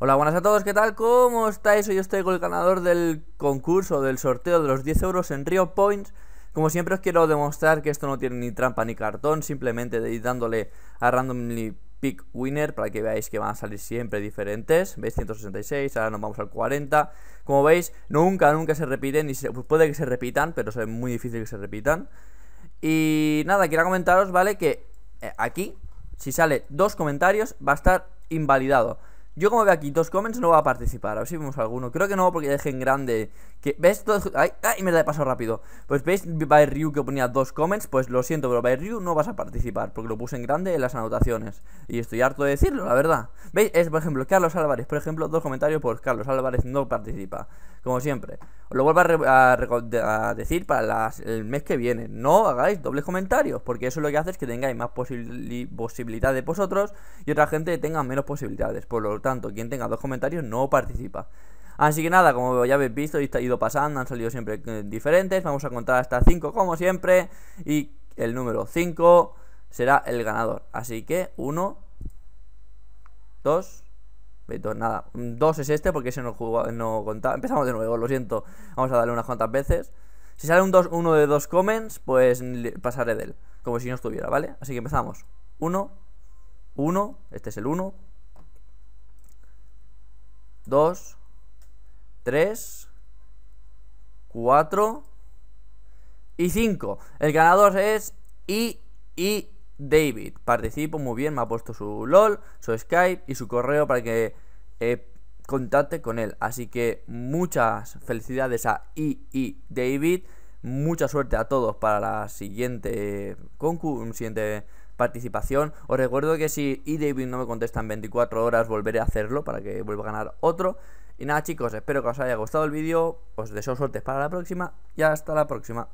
Hola, buenas a todos, ¿qué tal? ¿Cómo estáis? Hoy estoy con el ganador del concurso, del sorteo de los 10 euros en Rio Points. Como siempre os quiero demostrar que esto no tiene ni trampa ni cartón, simplemente de dándole a randomly pick winner para que veáis que van a salir siempre diferentes. ¿Veis? 166, ahora nos vamos al 40. Como veis, nunca, nunca se repiten, y pues puede que se repitan, pero es muy difícil que se repitan. Y nada, quiero comentaros, ¿vale? Que eh, aquí, si sale dos comentarios, va a estar invalidado. Yo como veo aquí dos comments no va a participar A ver si vemos alguno Creo que no porque dejé en grande que ¿Ves? ay, ay, me la de paso rápido Pues veis by Ryu que ponía dos comments Pues lo siento, pero by Ryu no vas a participar Porque lo puse en grande en las anotaciones Y estoy harto de decirlo, la verdad ¿Veis? Es por ejemplo Carlos Álvarez Por ejemplo, dos comentarios por Carlos Álvarez no participa Como siempre lo vuelvo a, decir para el mes que viene. No hagáis dobles comentarios, porque eso lo que hace es que tengáis más posibil de vosotros y otra gente tenga menos posibilidades. Por lo tanto, quien tenga dos comentarios no participa. Así que nada, como ya habéis visto, y ha ido pasando, han salido siempre eh, diferentes. Vamos a contar hasta 5 como siempre. Y el número 5 será el ganador. Así que 1, 2, Nada, 2 es este porque ese no contaba. Empezamos de nuevo, lo siento. Vamos a darle unas cuantas veces. Si sale un 1 de dos comments, pues pasaré de él. Como si no estuviera, ¿vale? Así que empezamos: 1, 1, este es el 1, 2, 3, 4 y 5. El ganador es I, I, I. David, participo muy bien, me ha puesto su LOL, su Skype y su correo para que eh, contacte con él. Así que muchas felicidades a y David, mucha suerte a todos para la siguiente concurso, siguiente participación. Os recuerdo que si I David no me contesta en 24 horas, volveré a hacerlo para que vuelva a ganar otro. Y nada chicos, espero que os haya gustado el vídeo, os deseo suerte para la próxima y hasta la próxima.